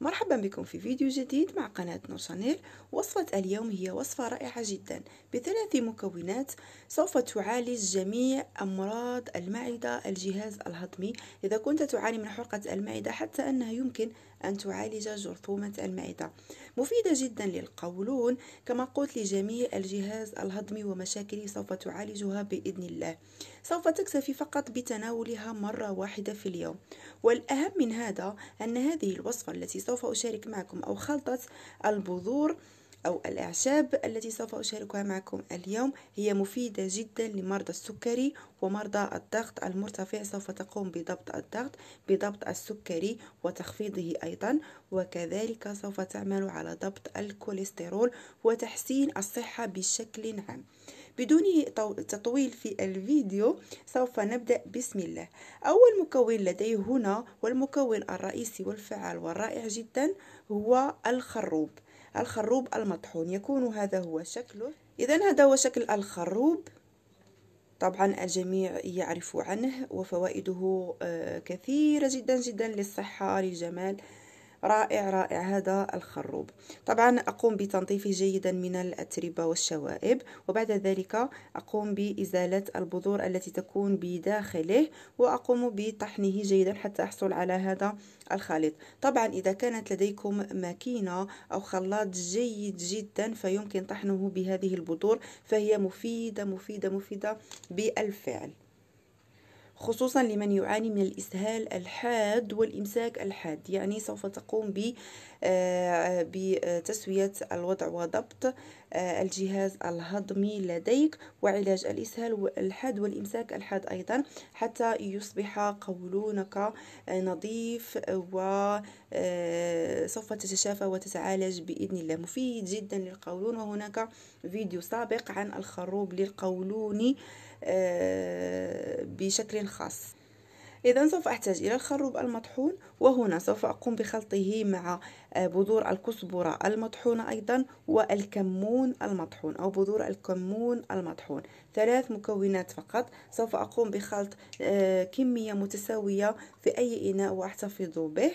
مرحبا بكم في فيديو جديد مع قناة شانيل وصفة اليوم هي وصفة رائعة جدا بثلاث مكونات سوف تعالج جميع أمراض المعدة الجهاز الهضمي إذا كنت تعاني من حرقة المعدة حتى أنها يمكن أن تعالج جرثومة المعدة مفيدة جدا للقولون كما قلت لجميع الجهاز الهضمي ومشاكله سوف تعالجها بإذن الله سوف تكتفي فقط بتناولها مرة واحدة في اليوم والأهم من هذا أن هذه الوصفة التي سوف أشارك معكم أو خلطة البذور أو الأعشاب التي سوف أشاركها معكم اليوم هي مفيدة جدا لمرضى السكري ومرضى الضغط المرتفع سوف تقوم بضبط الضغط بضبط السكري وتخفيضه أيضا وكذلك سوف تعمل على ضبط الكوليسترول وتحسين الصحة بشكل عام بدون تطويل في الفيديو سوف نبدأ بسم الله أول مكون لدي هنا والمكون الرئيسي والفعال والرائع جدا هو الخروب الخروب المطحون يكون هذا هو شكله إذا هذا هو شكل الخروب طبعا الجميع يعرف عنه وفوائده آه، كثيرة جدا جدا للصحة للجمال رائع رائع هذا الخروب طبعا أقوم بتنظيفه جيدا من الأتربة والشوائب وبعد ذلك أقوم بإزالة البذور التي تكون بداخله وأقوم بطحنه جيدا حتى أحصل على هذا الخليط طبعا إذا كانت لديكم ماكينة أو خلاط جيد جدا فيمكن طحنه بهذه البذور فهي مفيدة مفيدة مفيدة بالفعل خصوصا لمن يعاني من الإسهال الحاد والإمساك الحاد يعني سوف تقوم آه، بتسوية الوضع وضبط آه، الجهاز الهضمي لديك وعلاج الإسهال الحاد والإمساك الحاد أيضا حتى يصبح قولونك نظيف وسوف آه، تتشافى وتتعالج بإذن الله مفيد جدا للقولون وهناك فيديو سابق عن الخروب للقولون بشكل الخاص إذا سوف أحتاج إلى الخروب المطحون وهنا سوف أقوم بخلطه مع آه، بذور الكزبره المطحونة أيضا والكمون المطحون أو بذور الكمون المطحون ثلاث مكونات فقط سوف أقوم بخلط آه، كمية متساوية في أي إناء وأحتفظ به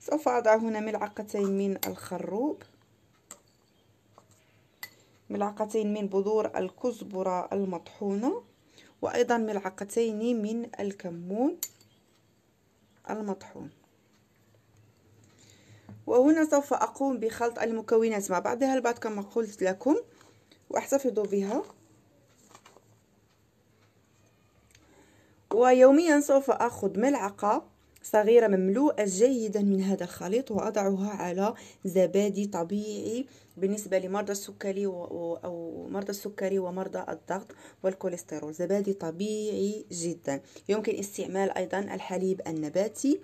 سوف أضع هنا ملعقتين من الخروب ملعقتين من بذور الكزبرة المطحونة وأيضا ملعقتين من الكمون المطحون وهنا سوف أقوم بخلط المكونات مع بعضها البعض كما قلت لكم وأحتفظ بها ويوميا سوف أخذ ملعقة صغيرة مملوءة جيدا من هذا الخليط وأضعها على زبادي طبيعي بالنسبة لمرضى السكري أو مرضى السكري ومرضى الضغط والكوليسترول زبادي طبيعي جدا يمكن استعمال أيضا الحليب النباتي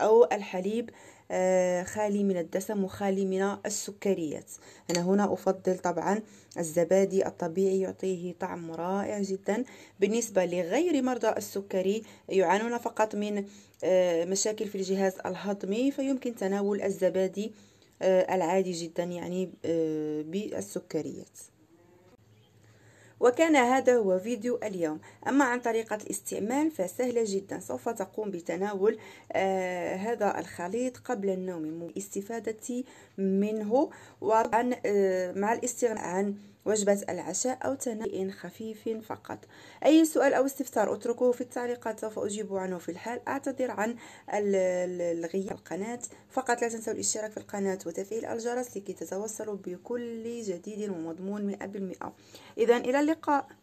أو الحليب آه، خالي من الدسم وخالي من السكريات أنا هنا أفضل طبعا الزبادي الطبيعي يعطيه طعم رائع جدا بالنسبة لغير مرضى السكري يعانون فقط من آه، مشاكل في الجهاز الهضمي فيمكن تناول الزبادي آه، العادي جدا يعني بالسكريات وكان هذا هو فيديو اليوم أما عن طريقة الاستعمال فسهلة جدا سوف تقوم بتناول آه هذا الخليط قبل النوم للاستفادة منه وعن آه مع الاستغناء عن وجبة العشاء أو تناول خفيف فقط أي سؤال أو استفسار أتركه في التعليقات سوف أجيب عنه في الحال أعتذر عن الغياب القناة فقط لا تنسوا الاشتراك في القناة وتفعيل الجرس لكي تتوصلوا بكل جديد ومضمون 100% إذا إلى اللقاء